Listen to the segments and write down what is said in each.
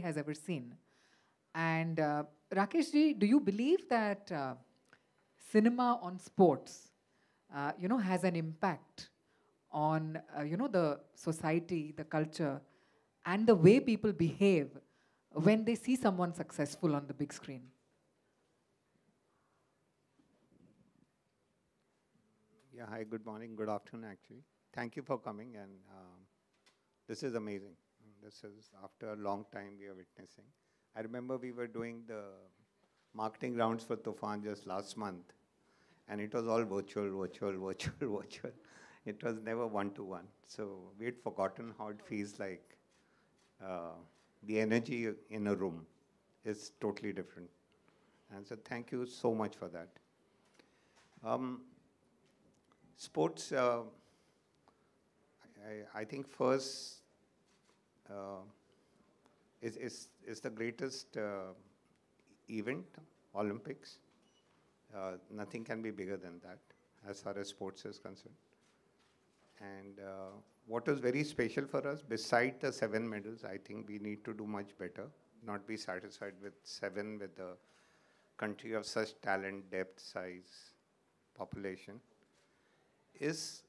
has ever seen. And uh, Rakeshji, do you believe that uh, cinema on sports, uh, you know, has an impact on, uh, you know, the society, the culture, and the way people behave when they see someone successful on the big screen? Yeah, hi, good morning, good afternoon, actually. Thank you for coming, and um, this is amazing. This is after a long time we are witnessing. I remember we were doing the marketing rounds for Tufan just last month, and it was all virtual, virtual, virtual, virtual. It was never one to one. So we had forgotten how it feels like uh, the energy in a room is totally different. And so thank you so much for that. Um, sports, uh, I, I, think first uh, is, is, is the greatest uh, event, Olympics. Uh, nothing can be bigger than that as far as sports is concerned. And uh, what was very special for us, beside the seven medals, I think we need to do much better, not be satisfied with seven with a country of such talent, depth, size, population, is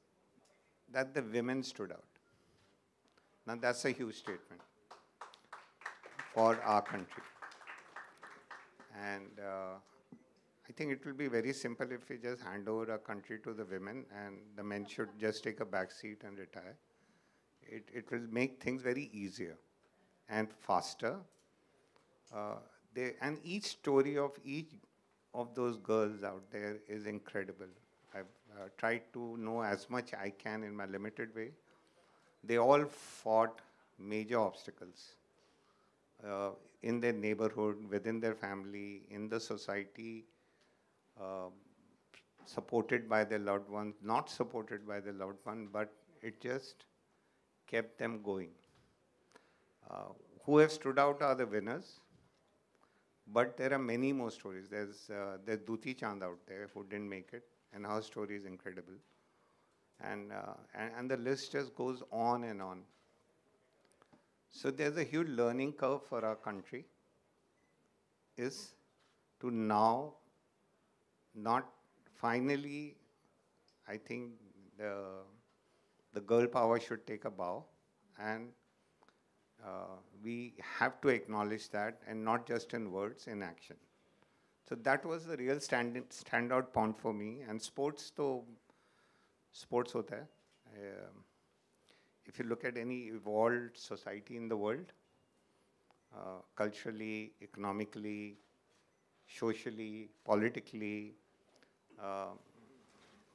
that the women stood out. Now that's a huge statement for our country. And uh, I think it will be very simple if we just hand over our country to the women and the men should just take a back seat and retire. It, it will make things very easier and faster. Uh, they, and each story of each of those girls out there is incredible. I've uh, tried to know as much I can in my limited way they all fought major obstacles uh, in their neighborhood, within their family, in the society, uh, supported by their loved ones, not supported by their loved one, but it just kept them going. Uh, who have stood out are the winners, but there are many more stories. There's, uh, there's Duti Chand out there who didn't make it, and her story is incredible and, uh, and, and the list just goes on and on. So there's a huge learning curve for our country is to now not finally, I think the, the girl power should take a bow and uh, we have to acknowledge that and not just in words, in action. So that was the real stand standout point for me. And sports, though, sports hota hai. Um, if you look at any evolved society in the world, uh, culturally, economically, socially, politically, uh,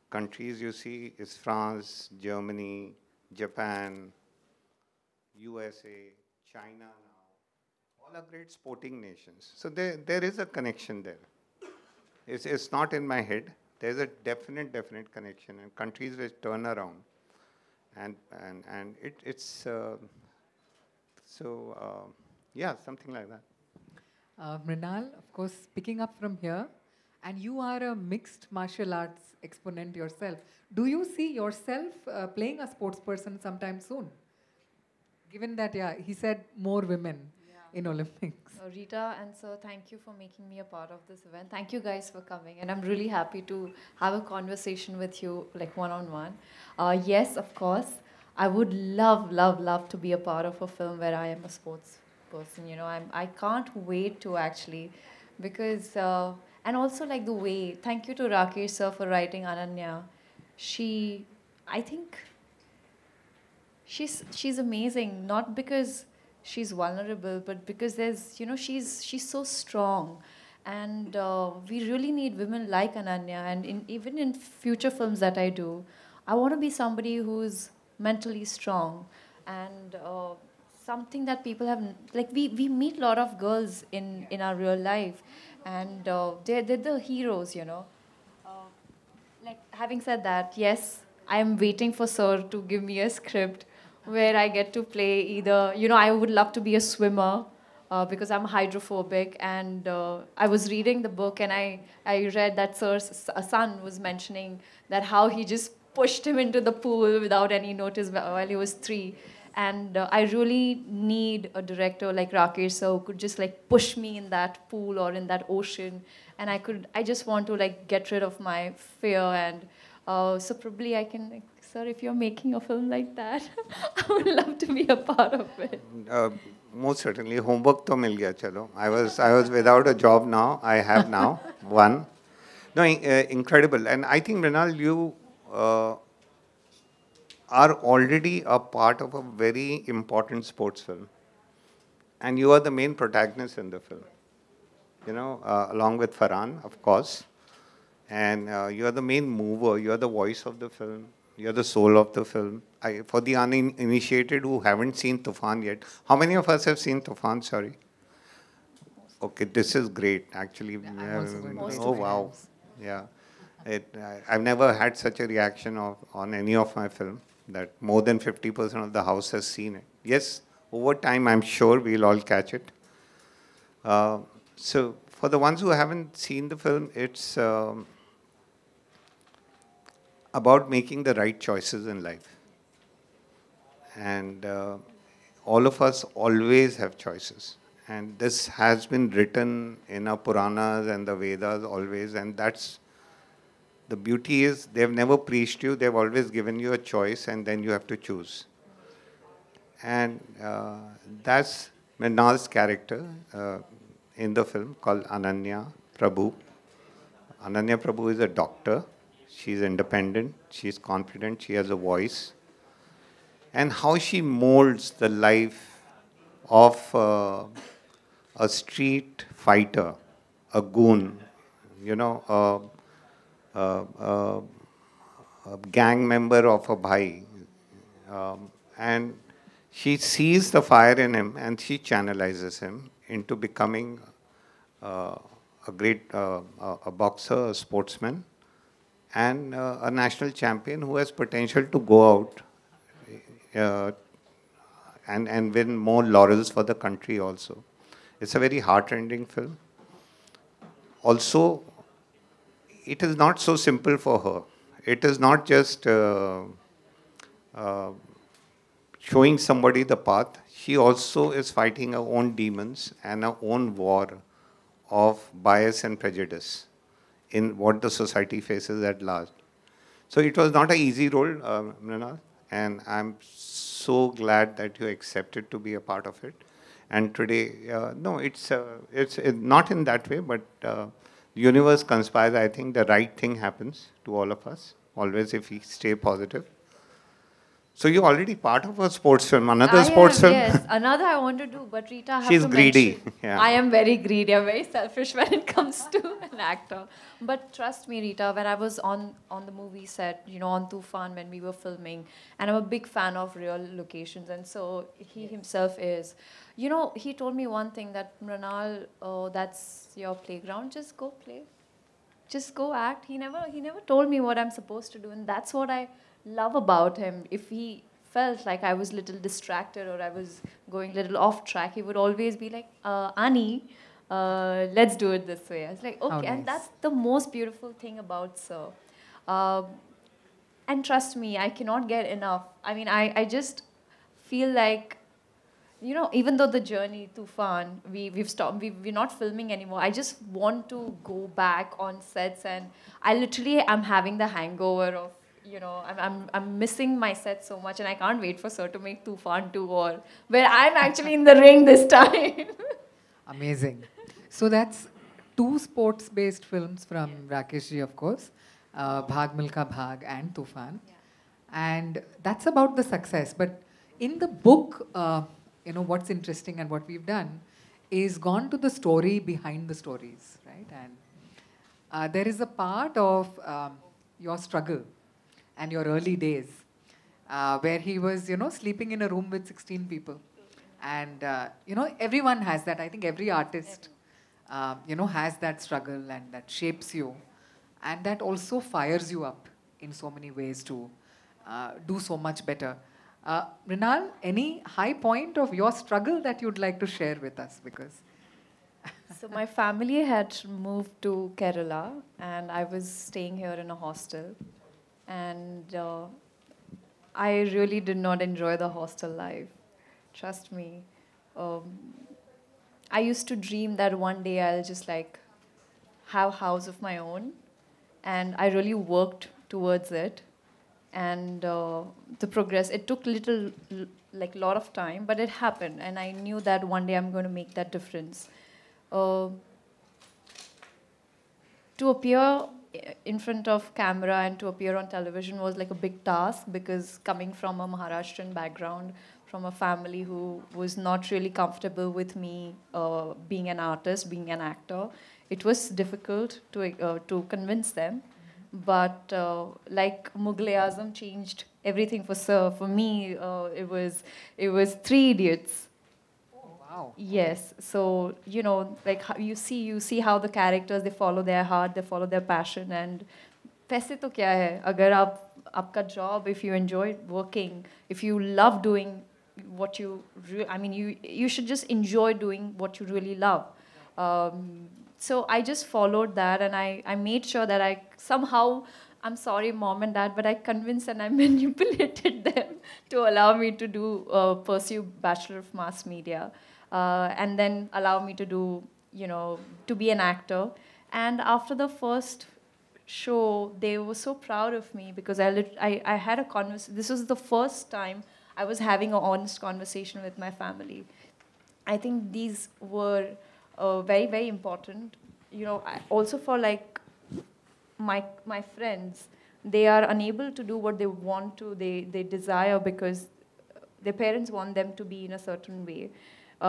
countries you see is France, Germany, Japan, USA, China now, all are great sporting nations. So there, there is a connection there. It's, it's not in my head. There's a definite, definite connection, and countries which turn around, and and and it it's uh, so uh, yeah, something like that. Uh, Mrinal, of course, picking up from here, and you are a mixed martial arts exponent yourself. Do you see yourself uh, playing a sports person sometime soon? Given that, yeah, he said more women in Olympics. So oh, Rita and sir, thank you for making me a part of this event. Thank you guys for coming, and I'm really happy to have a conversation with you, like one on one. yes, of course, I would love, love, love to be a part of a film where I am a sports person. You know, I'm I can't wait to actually, because uh, and also like the way. Thank you to Rakesh sir for writing Ananya. She, I think she's she's amazing not because she's vulnerable, but because there's, you know, she's, she's so strong. And uh, we really need women like Ananya. And in, even in future films that I do, I want to be somebody who's mentally strong and uh, something that people have, like, we, we meet a lot of girls in, in our real life, and uh, they're, they're the heroes, you know. Uh, like, having said that, yes, I am waiting for Sir to give me a script where I get to play either, you know, I would love to be a swimmer uh, because I'm hydrophobic. And uh, I was reading the book and I, I read that Sir's son was mentioning that how he just pushed him into the pool without any notice while he was three. And uh, I really need a director like Rakesh so could just like push me in that pool or in that ocean. And I could, I just want to like get rid of my fear and uh, so probably I can like, sir, if you're making a film like that, I would love to be a part of it. Uh, most certainly, homework to mil gaya chalo. I was I was without a job now. I have now one. No, uh, incredible. And I think Renal, you uh, are already a part of a very important sports film, and you are the main protagonist in the film. You know, uh, along with Farhan, of course and uh, you are the main mover, you are the voice of the film. You're the soul of the film. I, for the uninitiated who haven't seen Tufan yet, how many of us have seen Tufan? Sorry. Okay, this is great. Actually, yeah, oh wow, yeah. It, I, have never had such a reaction of on any of my film that more than 50% of the house has seen it. Yes, over time, I'm sure we'll all catch it. Uh, so for the ones who haven't seen the film, it's um, about making the right choices in life. And uh, all of us always have choices. And this has been written in our Puranas and the Vedas always. And that's the beauty is they've never preached you, they've always given you a choice, and then you have to choose. And uh, that's Menal's character uh, in the film called Ananya Prabhu. Ananya Prabhu is a doctor she's independent, she's confident, she has a voice, and how she molds the life of uh, a street fighter, a goon, you know, a, a, a gang member of a bhai. Um, and she sees the fire in him and she channelizes him into becoming uh, a great uh, a boxer, a sportsman and uh, a national champion who has potential to go out uh, and, and win more laurels for the country also. It's a very heartrending film. Also, it is not so simple for her. It is not just uh, uh showing somebody the path. She also is fighting her own demons and her own war of bias and prejudice in what the society faces at large. So it was not an easy role, uh, and I'm so glad that you accepted to be a part of it. And today, uh, no, it's, uh, it's not in that way, but uh, the universe conspires. I think the right thing happens to all of us, always if we stay positive. So you're already part of a sports film, another I sports am, film. Yes, another I want to do, but Rita. She's to greedy. Mention, yeah. I am very greedy. I'm very selfish when it comes to an actor. But trust me, Rita. When I was on on the movie set, you know, on Tufan when we were filming, and I'm a big fan of real locations, and so he yes. himself is. You know, he told me one thing that Mranal, oh, that's your playground. Just go play, just go act. He never he never told me what I'm supposed to do, and that's what I love about him. If he felt like I was little distracted or I was going little off track, he would always be like, uh, Ani, uh, let's do it this way. I was like, oh, okay. nice. And that's the most beautiful thing about Sir. Um, and trust me, I cannot get enough. I mean, I, I just feel like you know, even though the journey too fun, we we've stopped. We we're not filming anymore. I just want to go back on sets, and I literally am having the hangover of you know, I'm, I'm, I'm missing my set so much and I can't wait for Sir to make Tufan 2 or where I'm actually in the ring this time. Amazing. So that's two sports based films from yeah. Rakeshji, of course uh, Bhag Milka Bhag and Tufan. Yeah. And that's about the success. But in the book, uh, you know, what's interesting and what we've done is gone to the story behind the stories, right? And uh, there is a part of um, your struggle and your early days, uh, where he was, you know, sleeping in a room with 16 people. And, uh, you know, everyone has that. I think every artist, uh, you know, has that struggle and that shapes you. And that also fires you up in so many ways to uh, do so much better. Uh, Rinal, any high point of your struggle that you'd like to share with us? Because so my family had moved to Kerala, and I was staying here in a hostel and uh, I really did not enjoy the hostel life. Trust me. Um, I used to dream that one day I'll just like have house of my own, and I really worked towards it. And uh, the progress it took little like lot of time, but it happened, and I knew that one day I'm going to make that difference. Uh, to appear in front of camera and to appear on television was like a big task because coming from a Maharashtrian background, from a family who was not really comfortable with me uh, being an artist, being an actor, it was difficult to uh, to convince them. But uh, like Mughalism changed everything for sir. For me, uh, it was it was Three Idiots Wow. Yes. So you know, like you see, you see how the characters they follow their heart, they follow their passion, and पैसे तो क्या है अगर आप आपका job if you enjoy working, if you love doing what you, I mean, you you should just enjoy doing what you really love. Um, so I just followed that, and I I made sure that I somehow. I'm sorry, mom and dad, but I convinced and I manipulated them to allow me to do uh, pursue Bachelor of Mass Media uh, and then allow me to do, you know, to be an actor. And after the first show, they were so proud of me because I, lit- I, I had a conversation. This was the first time I was having an honest conversation with my family. I think these were uh, very, very important. You know, I, also for like my my friends, they are unable to do what they want to, they they desire because their parents want them to be in a certain way.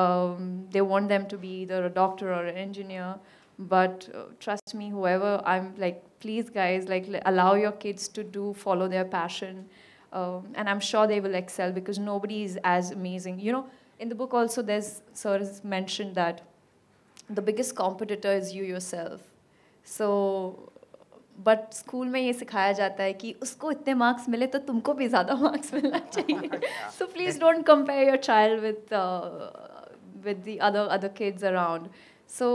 Um, they want them to be either a doctor or an engineer. But uh, trust me, whoever I'm like, please guys, like allow your kids to do follow their passion, um, and I'm sure they will excel because nobody is as amazing. You know, in the book also there's sir has mentioned that the biggest competitor is you yourself. So but school में ये सिखाया जाता है कि उसको इतने marks मिले तो तुमको भी ज़्यादा मार्क्स मिलना चाहिए don't compare your child with with uh, with the other other kids around. So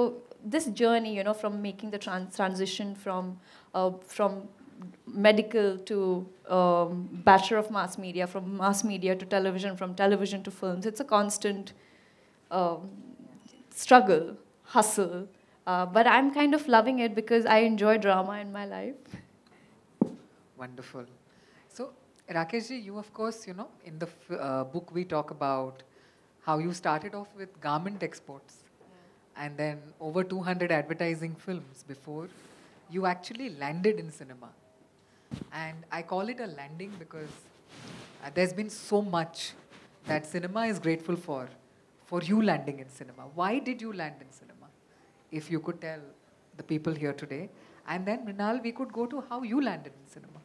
this journey, you know, from making the trans transition from uh, from medical to um, bachelor of mass media, from mass media to television, from television to films, it's a constant um, struggle, hustle. Uh, but I'm kind of loving it because I enjoy drama in my life. Wonderful. So, Rakeshji, you of course, you know, in the uh, book we talk about how you started off with garment exports yeah. and then over 200 advertising films before you actually landed in cinema. And I call it a landing because uh, there's been so much that cinema is grateful for, for you landing in cinema. Why did you land in cinema? If you could tell the people here today. And then, Rinal, we could go to how you landed in cinema.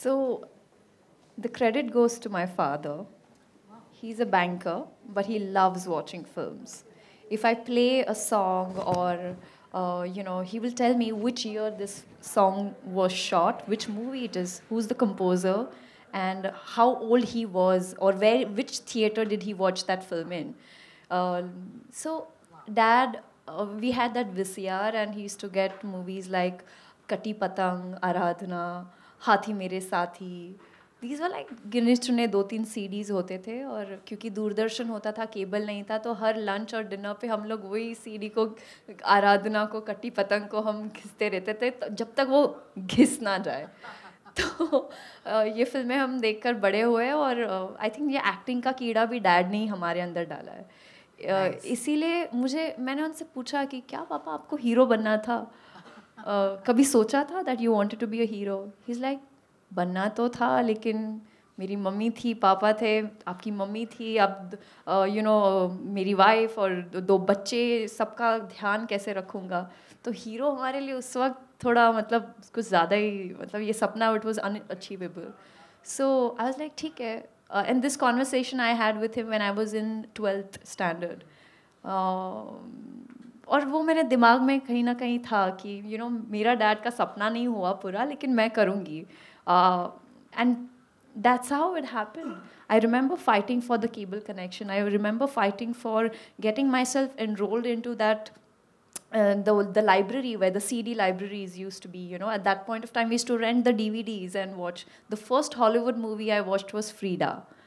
So the credit goes to my father. He's a banker, but he loves watching films. If I play a song or uh, you know, he will tell me which year this song was shot, which movie it is, who's the composer, and how old he was, or where, which theater did he watch that film in. Uh, so, dad, uh, we had that VCR, and he used to get movies like Kati Patang, Aradhana, हाथी मेरे साथी these were like गिने चुने दो तीन CDs होते थे और क्योंकि दूरदर्शन होता था केबल नहीं था तो हर लंच और डिनर पे हम लोग वही सीडी को आराधना को कट्टी पतंग को हम घिसते रहते थे तो जब तक वो घिस ना जाए तो ये फिल्में हम देखकर बड़े हुए और आई थिंक ये एक्टिंग का कीड़ा भी डैड ने ही हमारे अंदर डाला है nice. इसीलिए मुझे मैंने उनसे पूछा कि क्या पापा आपको हीरो बनना था Uh, कभी सोचा था that you want to be a hero is like बनना तो था लेकिन मेरी मम्मी थी पापा थे आपकी मम्मी थी आप यू uh, नो मेरी वाइफ और दो बच्चे सबका ध्यान कैसे रखूँगा तो हीरो हमारे लिए उस वक्त थोड़ा मतलब कुछ ज़्यादा ही मतलब ये सपना it was unachievable so I was like ठीक है and this conversation I had with him when I was in twelfth standard और वो मेरे दिमाग में कहीं ना कहीं था कि यू you नो know, मेरा डैड का सपना नहीं हुआ पूरा लेकिन मैं करूँगी and that's how that's how it happened. I remember fighting for the cable connection. I remember fighting for getting myself into that Uh, the, the library where the CD libraries used to be, you know, at that point of time, we used to rent the DVDs and watch. The first Hollywood movie I watched was Frida. Mm.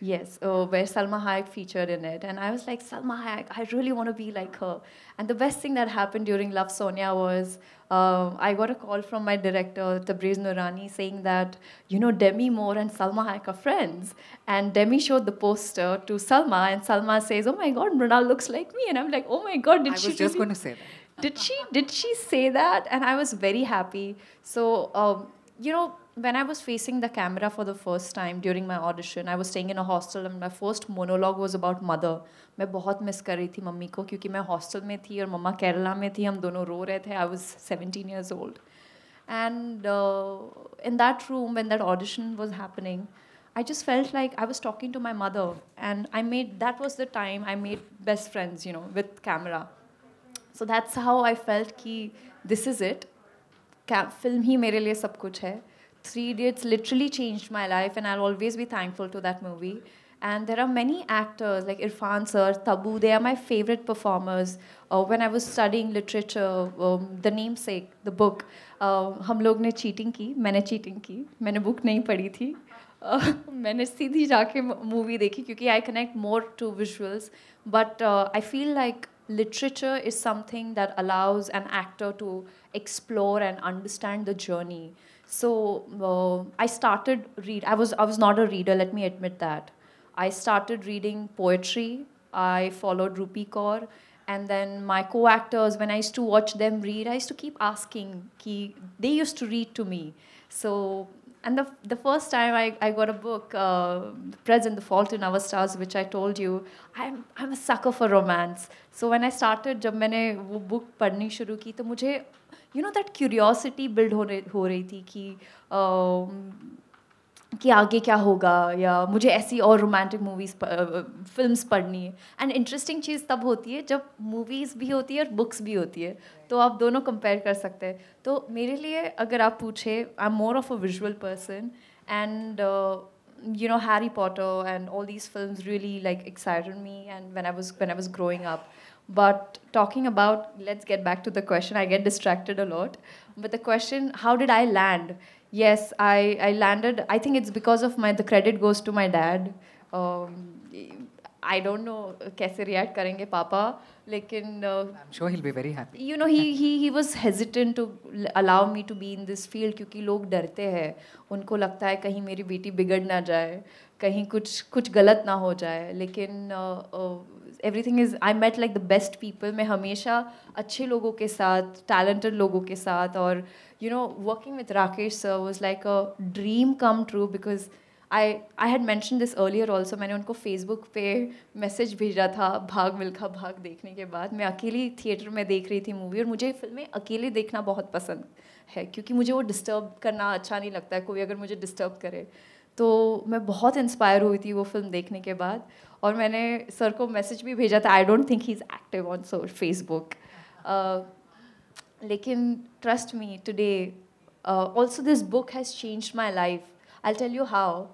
Yes, oh, where Salma Hayek featured in it. And I was like, Salma Hayek, I really want to be like her. And the best thing that happened during Love Sonia was um, I got a call from my director, Tabriz Nurani, saying that, you know, Demi Moore and Salma Hayek are friends. And Demi showed the poster to Salma, and Salma says, oh my God, Mrinal looks like me. And I'm like, oh my God, did she? I was just really? going to say that. Did she, did she say that? And I was very happy. So, um, you know, when I was facing the camera for the first time during my audition, I was staying in a hostel and my first monologue was about mother. मैं बहुत miss कर रही थी mummy को क्योंकि मैं hostel में थी और मम्मा केरला में थी हम दोनों रो रहे थे I was seventeen years old and in that room and that audition was happening I just felt like I was talking to my mother and I made that was the time I made best friends you know with camera so that's how I felt कि this is it film ही मेरे लिए सब कुछ है Three Idiots literally changed my life, and I'll always be thankful to that movie. And there are many actors like Irfan Sir, Tabu, they are my favorite performers. Uh, when I was studying literature, um, the namesake, the book, हम लोग ने cheating की मैंने cheating की मैंने book नहीं पढ़ी थी मैंने सीधी जाके मूवी देखी क्योंकि I connect more to visuals but I feel like literature is something that allows an actor to explore and understand the journey so uh, I started read. I was I was not a reader. Let me admit that. I started reading poetry. I followed Rupi Kaur and then my co-actors when i used to watch them read i used to keep asking ki, they used to read to me so and the, the first time I, I got a book, uh, Present, The Fault in Our Stars, which I told you, I'm, I'm a sucker for romance. So when I started, जब मैंने वो book पढ़नी शुरू की तो मुझे you know that curiosity build हो रही हो रही थी कि um, कि आगे क्या होगा या मुझे ऐसी और रोमांटिक मूवीज़ फिल्म्स पढ़नी है एंड इंटरेस्टिंग चीज़ तब होती है जब मूवीज़ भी होती है और बुक्स भी होती है तो आप दोनों कंपेयर कर सकते हैं तो मेरे लिए अगर आप पूछे I am more of a visual person and you know Harry Potter and all these film really like excited me and when i was when i was growing But talking about, let's get back to the question. I get distracted a lot. But the question, how did I land? Yes, I, I landed. I think it's because of my, the credit goes to my dad. Um, I don't know कैसे react करेंगे पापा लेकिन I'm sure he'll be very happy. You know he he he was hesitant to allow me to be in this field क्योंकि लोग डरते हैं उनको लगता है कहीं मेरी बेटी बिगड़ ना जाए कहीं कुछ कुछ गलत ना हो जाए लेकिन everything is I met like the best people मैं हमेशा अच्छे लोगों के साथ टैलेंटेड लोगों के साथ और you know working with Rakesh sir was like a dream come true because I I had mention this earlier also मैंने उनको फेसबुक पे मैसेज भेजा था भाग मिल्खा भाग देखने के बाद मैं अकेली थिएटर में देख रही थी मूवी और मुझे फिल्में अकेले देखना बहुत पसंद है क्योंकि मुझे वो डिस्टर्ब करना अच्छा नहीं लगता है कोई अगर मुझे डिस्टर्ब करे तो मैं बहुत इंस्पायर हुई थी वो फिल्म देखने के बाद और मैंने सर को मैसेज भी भेजा था I don't think he is active on so Facebook लेकिन trust me today also this book has change my life I tell you how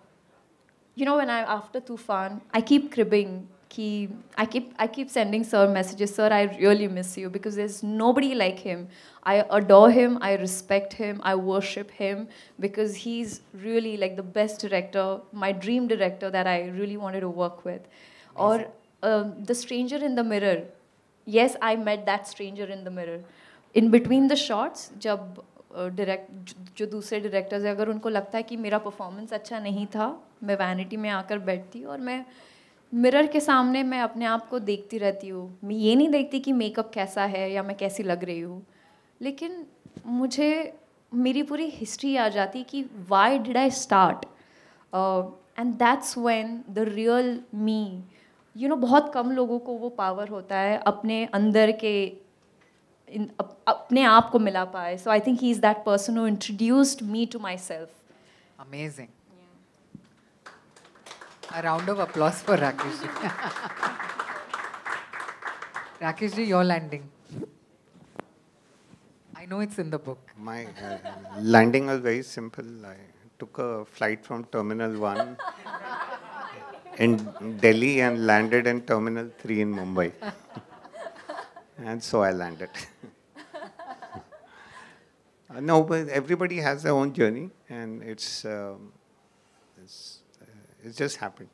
you know when I after Toofaan I keep cribbing कि I keep I keep sending sir messages sir I really miss you because there is nobody like him I adore him I respect him I worship him because he is really like the best director my dream director that I really wanted to work with और the stranger in the mirror yes I met that stranger in the mirror in between the shorts जब direct जो दूसरे directors हैं अगर उनको लगता है कि मेरा परफॉर्मेंस अच्छा नहीं था मैं वैनिटी में आकर बैठती और मैं मिरर के सामने मैं अपने आप को देखती रहती हूँ मैं ये नहीं देखती कि मेकअप कैसा है या मैं कैसी लग रही हूँ लेकिन मुझे मेरी पूरी हिस्ट्री आ जाती कि why did I start and that's when the real me you know बहुत कम लोगों को वो पावर होता है अपने अंदर के इन अप, अपने आप को मिला पाए so I think he is that person who introduced me to myself amazing A round of applause for Rakesh ji. Rakesh your landing. I know it's in the book. My uh, landing was very simple. I took a flight from Terminal 1 in Delhi and landed in Terminal 3 in Mumbai. and so I landed. uh, no, but everybody has their own journey, and it's. Um, it just happened.